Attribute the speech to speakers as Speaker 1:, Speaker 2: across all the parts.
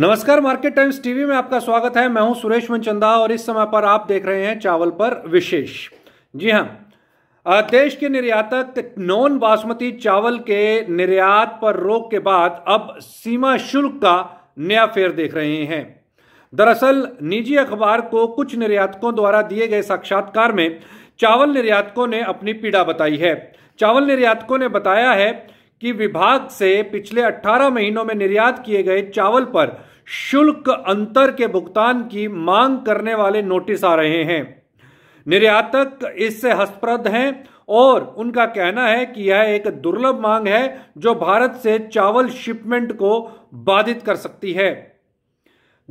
Speaker 1: नमस्कार market times TV में आपका स्वागत है मैं हूं सुरेश मनचंदा और इस समय पर आप देख रहे हैं चावल पर विशेष जी हां देश के निर्यातक नॉन बासमती चावल के निर्यात पर रोक के बाद अब सीमा शुल्क का नया फेर देख रहे हैं दरअसल निजी अखबार को कुछ निर्यातकों द्वारा दिए गए साक्षात्कार में चावल निर्यातकों ने अपनी पीड़ा बताई है चावल निर्यातकों ने बताया है कि विभाग से पिछले 18 महीनों में निर्यात किए गए चावल पर शुल्क अंतर के भुगतान की मांग करने वाले नोटिस आ रहे हैं निर्यातक इससे हस्तप्रद हैं और उनका कहना है कि यह एक दुर्लभ मांग है जो भारत से चावल शिपमेंट को बाधित कर सकती है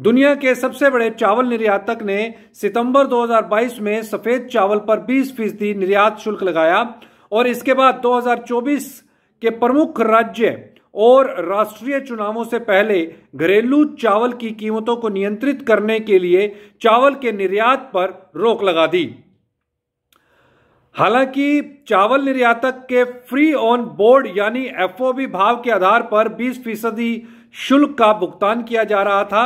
Speaker 1: दुनिया के सबसे बड़े चावल निर्यातक ने सितंबर 2022 में सफेद चावल पर 20 फीसदी निर्यात शुल्क लगाया और इसके बाद कि प्रमुख राज्य और राष्ट्रीय चुनावों से पहले घरेलू चावल की कीमतों को नियंत्रित करने के लिए चावल के निर्यात पर रोक लगा दी हालांकि चावल निर्यातक के फ्री ऑन बोर्ड यानी एफओबी भाव के आधार पर 20 फीसदी शुल्क का भुगतान किया जा रहा था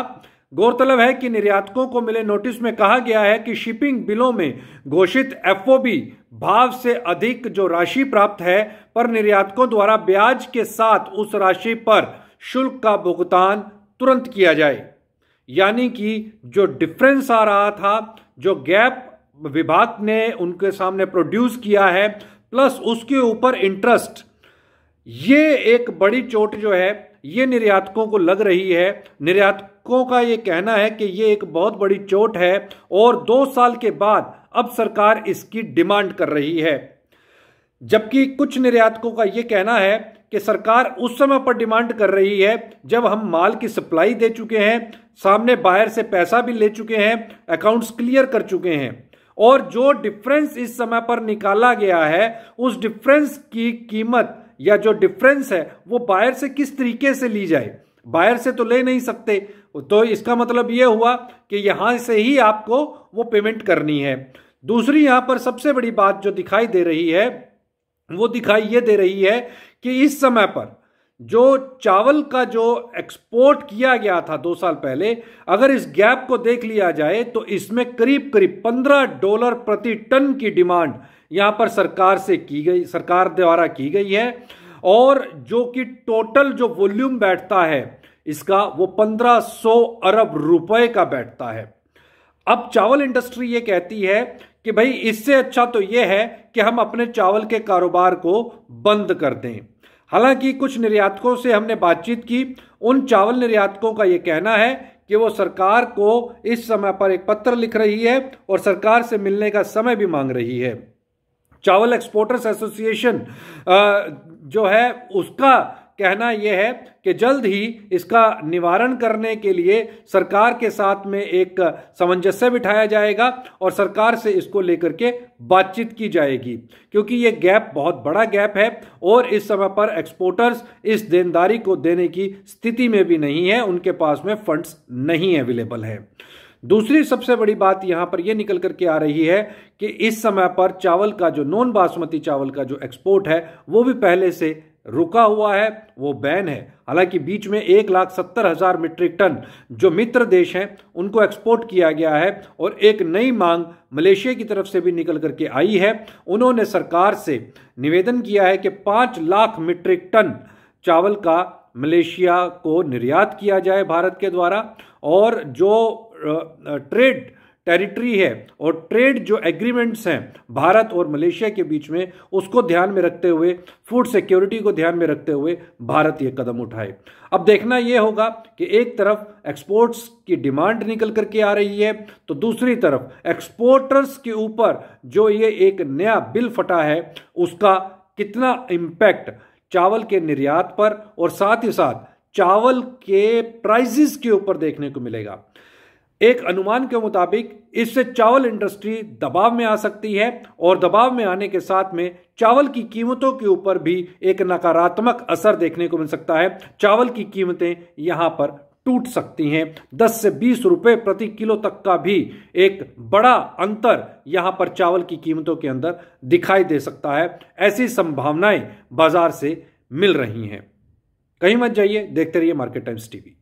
Speaker 1: गौरतलब है कि निर्यातकों को मिले नोटिस में कहा गया है कि शिपिंग बिलों में घोषित एफओबी भाव से अधिक जो राशि प्राप्त है पर निर्यातकों द्वारा ब्याज के साथ उस राशि पर शुल्क का भुगतान तुरंत किया जाए यानी कि जो डिफरेंस आ रहा था जो गैप विभाग ने उनके सामने प्रोड्यूस किया है प्लस उसके ऊपर इंटरेस्ट ये एक बड़ी चोट जो है ये निर्यातकों को लग रही है निर्यातकों का ये कहना है कि ये एक बहुत बड़ी चोट है और दो साल के बाद अब सरकार इसकी डिमांड कर रही है जबकि कुछ निर्यातकों का ये कहना है कि सरकार उस समय पर डिमांड कर रही है जब हम माल की सप्लाई दे चुके हैं सामने बाहर से पैसा भी ले चुके हैं अकाउंट्स क्लियर कर चुके हैं और जो डिफरेंस इस समय पर निकाला गया है उस डिफरेंस की कीमत या जो डिफरेंस है वो बायर से किस तरीके से ली जाए बायर से तो ले नहीं सकते तो इसका मतलब ये हुआ कि यहां से ही आपको वो पेमेंट करनी है दूसरी यहां पर सबसे बड़ी बात जो दिखाई दे रही है वो दिखाई ये दे रही है कि इस समय पर जो चावल का जो एक्सपोर्ट किया गया था दो साल पहले अगर इस गैप को देख लिया जाए तो इसमें करीब करीब पंद्रह डॉलर प्रति टन की डिमांड यहाँ पर सरकार से की गई सरकार द्वारा की गई है और जो कि टोटल जो वॉल्यूम बैठता है इसका वो 1500 अरब रुपए का बैठता है अब चावल इंडस्ट्री ये कहती है कि भाई इससे अच्छा तो ये है कि हम अपने चावल के कारोबार को बंद कर दें हालांकि कुछ निर्यातकों से हमने बातचीत की उन चावल निर्यातकों का ये कहना है कि वो सरकार को इस समय पर एक पत्र लिख रही है और सरकार से मिलने का समय भी मांग रही है चावल एक्सपोर्टर्स एसोसिएशन जो है उसका कहना यह है कि जल्द ही इसका निवारण करने के लिए सरकार के साथ में एक सामंजस्य बिठाया जाएगा और सरकार से इसको लेकर के बातचीत की जाएगी क्योंकि ये गैप बहुत बड़ा गैप है और इस समय पर एक्सपोर्टर्स इस देनदारी को देने की स्थिति में भी नहीं है उनके पास में फंड्स नहीं अवेलेबल है दूसरी सबसे बड़ी बात यहां पर यह निकल करके आ रही है कि इस समय पर चावल का जो नॉन बासमती चावल का जो एक्सपोर्ट है वो भी पहले से रुका हुआ है वो बैन है हालांकि बीच में एक लाख सत्तर हजार मीट्रिक टन जो मित्र देश हैं उनको एक्सपोर्ट किया गया है और एक नई मांग मलेशिया की तरफ से भी निकल करके आई है उन्होंने सरकार से निवेदन किया है कि पाँच लाख मीट्रिक टन चावल का मलेशिया को निर्यात किया जाए भारत के द्वारा और जो ट्रेड टेरिटरी है और ट्रेड जो एग्रीमेंट्स हैं भारत और मलेशिया के बीच में उसको ध्यान में रखते हुए फूड सिक्योरिटी को ध्यान में रखते हुए भारत ये कदम उठाए अब देखना यह होगा कि एक तरफ एक्सपोर्ट्स की डिमांड निकल करके आ रही है तो दूसरी तरफ एक्सपोर्टर्स के ऊपर जो ये एक नया बिल फटा है उसका कितना इम्पैक्ट चावल के निर्यात पर और साथ ही साथ चावल के प्राइजिस के ऊपर देखने को मिलेगा एक अनुमान के मुताबिक इससे चावल इंडस्ट्री दबाव में आ सकती है और दबाव में आने के साथ में चावल की कीमतों के ऊपर भी एक नकारात्मक असर देखने को मिल सकता है चावल की कीमतें यहां पर टूट सकती हैं 10 से 20 रुपए प्रति किलो तक का भी एक बड़ा अंतर यहां पर चावल की कीमतों के अंदर दिखाई दे सकता है ऐसी संभावनाएं बाजार से मिल रही हैं कहीं मत जाइए देखते रहिए मार्केट टाइम्स टीवी